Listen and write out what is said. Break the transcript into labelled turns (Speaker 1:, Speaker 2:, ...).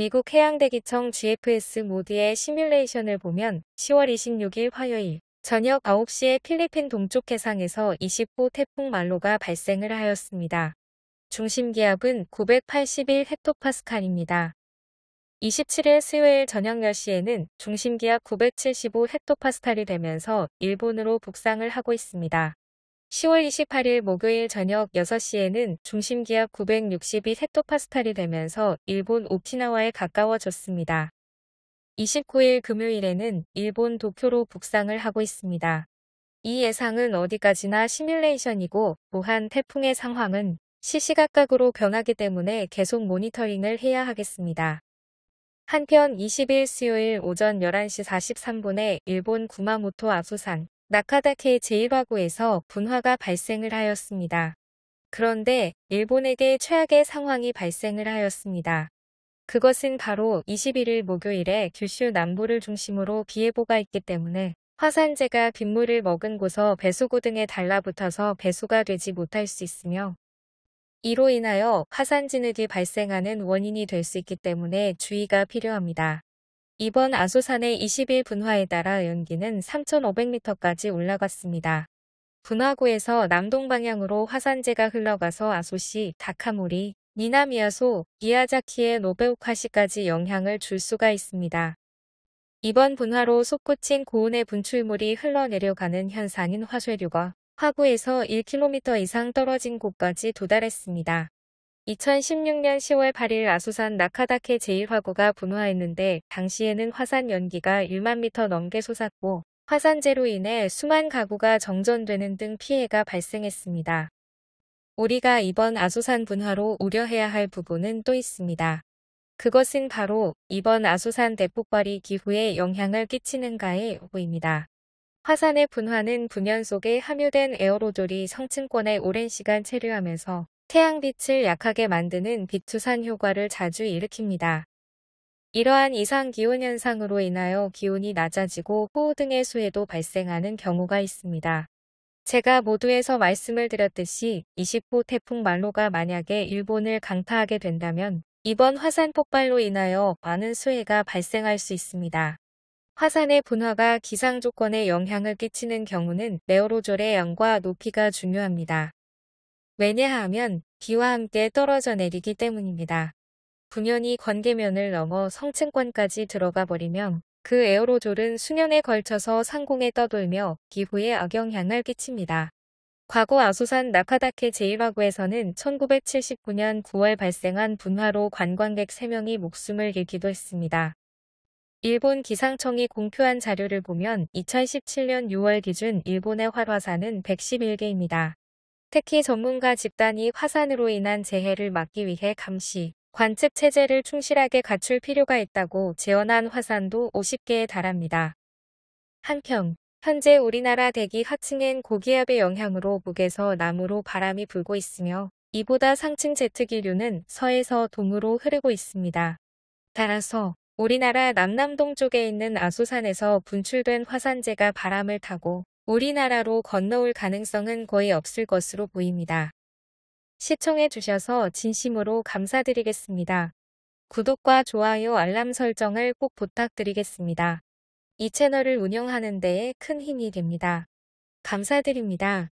Speaker 1: 미국 해양대기청 GFS 모드의 시뮬레이션을 보면 10월 26일 화요일 저녁 9시에 필리핀 동쪽 해상에서 20호 태풍 말로가 발생을 하였습니다. 중심 기압은 981 헥토파스칼입니다. 27일 수요일 저녁 10시에는 중심 기압 975 헥토파스칼이 되면서 일본으로 북상을 하고 있습니다. 10월 28일 목요일 저녁 6시에는 중심기압 962 헥토파스칼이 되면서 일본 오키나와에 가까워졌습니다. 29일 금요일에는 일본 도쿄로 북상을 하고 있습니다. 이 예상은 어디까지나 시뮬레이션이고 무한 태풍의 상황은 시시각각으로 변하기 때문에 계속 모니터링을 해야 하겠습니다. 한편 20일 수요일 오전 11시 43분에 일본 구마모토 아수산 나카다케 제1화구에서 분화가 발생을 하였습니다. 그런데 일본에게 최악의 상황이 발생을 하였습니다. 그것은 바로 21일 목요일에 규슈 남부를 중심으로 비예보가 있기 때문에 화산재가 빗물을 먹은 곳서 배수구 등에 달라붙어서 배수가 되지 못할 수 있으며 이로 인하여 화산 진흙이 발생하는 원인이 될 수 있기 때문에 주의가 필요합니다. 이번 아소산의 20일 분화에 따라 연기는 3,500m까지 올라갔습니다. 분화구에서 남동방향으로 화산재가 흘러가서 아소시, 다카모리, 니나미야소, 미아자키의 노베오카시까지 영향을 줄 수가 있습니다. 이번 분화로 솟구친 고온의 분출물이 흘러내려가는 현상인 화쇄류가 화구에서 1km 이상 떨어진 곳까지 도달했습니다. 2016년 10월 8일 아수산 나카다케 제1화구가 분화했는데 당시에는 화산 연기가 1만 미터 넘게 솟았고 화산재로 인해 수만 가구가 정전되는 등 피해가 발생했습니다. 우리가 이번 아수산 분화로 우려해야 할 부분은 또 있습니다. 그것은 바로 이번 아수산 대폭발이 기후에 영향을 끼치는가의 요구입니다. 화산의 분화는 분연 속에 함유된 에어로졸이 성층권에 오랜 시간 체류하면서 태양빛을 약하게 만드는 빛투산 효과를 자주 일으킵니다. 이러한 이상 기온 현상으로 인하여 기온이 낮아지고 호우 등의 수해도 발생하는 경우가 있습니다. 제가 모두에서 말씀을 드렸듯이 20호 태풍 말로가 만약에 일본을 강타하게 된다면 이번 화산 폭발로 인하여 많은 수해가 발생할 수 있습니다. 화산의 분화가 기상 조건에 영향을 끼치는 경우는 네오로졸의 양과 높이가 중요합니다. 왜냐하면 비와 함께 떨어져 내리기 때문입니다. 분연이 관계면을 넘어 성층권까지 들어가 버리면 그 에어로졸은 수년에 걸쳐서 상공에 떠돌며 기후에 악영향을 끼칩니다. 과거 아소산 나카다케 제1화구에서는 1979년 9월 발생한 분화로 관광객 3명이 목숨을 잃기도 했습니다. 일본 기상청이 공표한 자료를 보면 2017년 6월 기준 일본의 활화산은 111개입니다. 특히 전문가 집단이 화산으로 인한 재해를 막기 위해 감시, 관측 체제를 충실하게 갖출 필요가 있다고 재현한 화산도 50개에 달합니다. 한편 현재 우리나라 대기 하층엔 고기압의 영향으로 북에서 남으로 바람이 불고 있으며 이보다 상층 제트기류는 서에서 동으로 흐르고 있습니다. 따라서 우리나라 남남동 쪽에 있는 아소산에서 분출된 화산재가 바람을 타고 우리나라로 건너올 가능성은 거의 없을 것으로 보입니다. 시청해 주셔서 진심으로 감사드리겠습니다. 구독과 좋아요 알람 설정을 꼭 부탁드리겠습니다. 이 채널을 운영하는 데에 큰 힘이 됩니다. 감사드립니다.